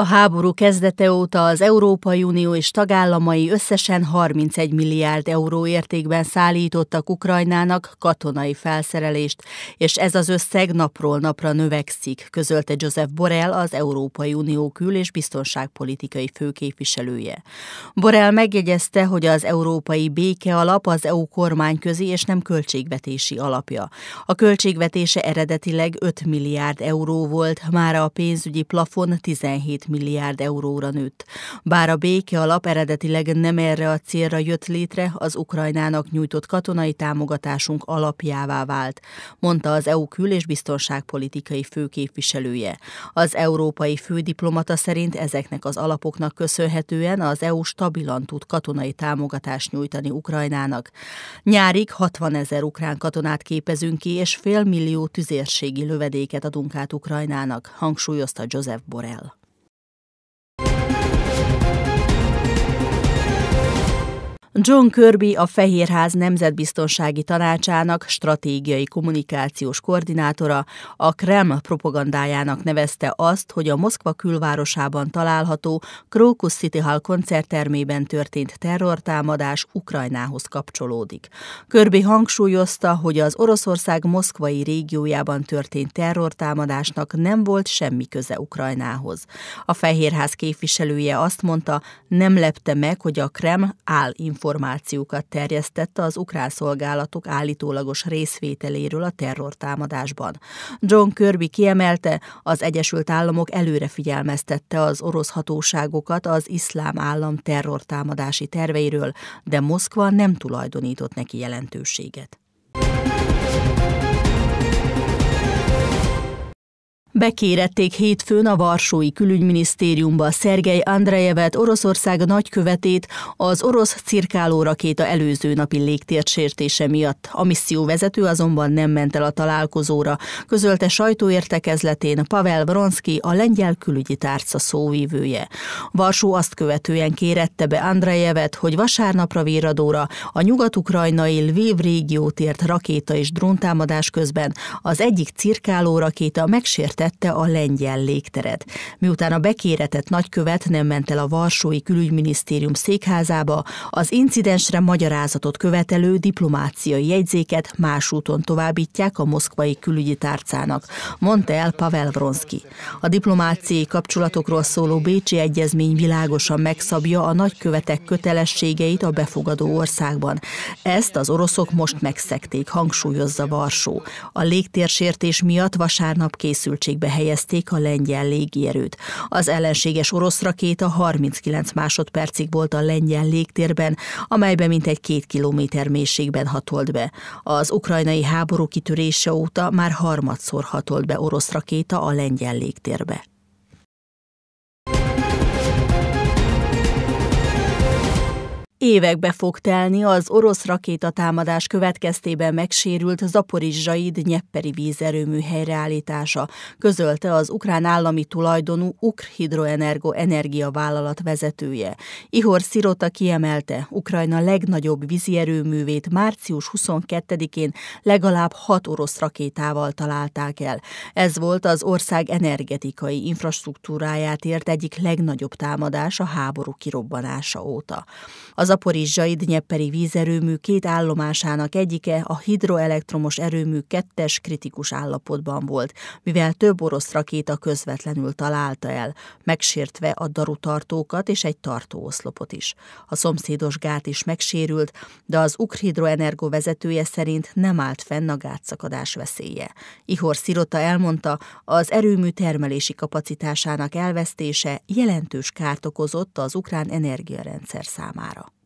A háború kezdete óta az Európai Unió és tagállamai összesen 31 milliárd euró értékben szállítottak Ukrajnának katonai felszerelést, és ez az összeg napról napra növekszik, közölte Joseph Borrell, az Európai Unió kül- és biztonságpolitikai főképviselője. Borrell megjegyezte, hogy az Európai Béke Alap az EU kormányközi és nem költségvetési alapja. A költségvetése eredetileg 5 milliárd euró volt, már a pénzügyi plafon 17 milliárd euróra nőtt. Bár a béke alap eredetileg nem erre a célra jött létre, az Ukrajnának nyújtott katonai támogatásunk alapjává vált, mondta az EU kül- és biztonságpolitikai főképviselője. Az európai fődiplomata szerint ezeknek az alapoknak köszönhetően az EU stabilan tud katonai támogatást nyújtani Ukrajnának. Nyárig 60 ezer ukrán katonát képezünk ki, és fél millió tüzérségi lövedéket adunk át Ukrajnának, hangsúlyozta Joseph Borrell. John Kirby a Fehérház Nemzetbiztonsági Tanácsának stratégiai kommunikációs koordinátora a Kreml propagandájának nevezte azt, hogy a Moszkva külvárosában található Krokus City Hall koncerttermében történt terrortámadás Ukrajnához kapcsolódik. Kirby hangsúlyozta, hogy az Oroszország moszkvai régiójában történt terrortámadásnak nem volt semmi köze Ukrajnához. A Fehérház képviselője azt mondta, nem lepte meg, hogy a Kreml áll információkat terjesztette az ukrán szolgálatok állítólagos részvételéről a terrortámadásban. John Kirby kiemelte, az Egyesült Államok előre figyelmeztette az orosz hatóságokat az iszlám állam terrortámadási terveiről, de Moszkva nem tulajdonított neki jelentőséget. Bekérették hétfőn a Varsói Külügyminisztériumba Szergej Andrejevet, Oroszország nagykövetét az orosz cirkáló rakéta előző napi légtérsértése miatt. A misszió vezető azonban nem ment el a találkozóra, közölte sajtóértekezletén Pavel Vronsky, a lengyel külügyi tárca szóvívője. Varsó azt követően kérette be Andrejevet, hogy vasárnapra véradóra a nyugat-ukrajnai Lviv régiót ért rakéta és dróntámadás közben az egyik cirkáló rakéta megsértett megvette a lengyel légteret. Miután a bekéretett nagykövet nem ment el a Varsói Külügyminisztérium székházába, az incidensre magyarázatot követelő diplomáciai jegyzéket más úton továbbítják a moszkvai külügyi tárcának, mondta el Pavel Vronsky. A diplomáciai kapcsolatokról szóló Bécsi Egyezmény világosan megszabja a nagykövetek kötelességeit a befogadó országban. Ezt az oroszok most megszekték, hangsúlyozza Varsó. A légtérsértés miatt vasárnap készültség előtérbe helyezték a lengyel légierőt. Az ellenséges orosz rakéta 39 másodpercig volt a lengyel légtérben, amelyben mintegy két kilométer mélységben hatolt be. Az ukrajnai háború kitörése óta már harmadszor hatolt be orosz rakéta a lengyel légtérbe. Évekbe fog telni az orosz rakétatámadás következtében megsérült zaporizsai dnyepperi vízerőmű helyreállítása, közölte az ukrán állami tulajdonú Ukrhidroenergo energiavállalat vezetője. Ihor Szirota kiemelte, Ukrajna legnagyobb erőművét március 22-én legalább hat orosz rakétával találták el. Ez volt az ország energetikai infrastruktúráját ért egyik legnagyobb támadás a háború kirobbanása óta. Az zaporizsai dnyepperi vízerőmű két állomásának egyike a hidroelektromos erőmű kettes kritikus állapotban volt, mivel több orosz rakéta közvetlenül találta el, megsértve a darutartókat és egy tartóoszlopot is. A szomszédos gát is megsérült, de az Ukhidroenergo vezetője szerint nem állt fenn a gátszakadás veszélye. Ihor Szirota elmondta, az erőmű termelési kapacitásának elvesztése jelentős kárt okozott az ukrán energiarendszer számára.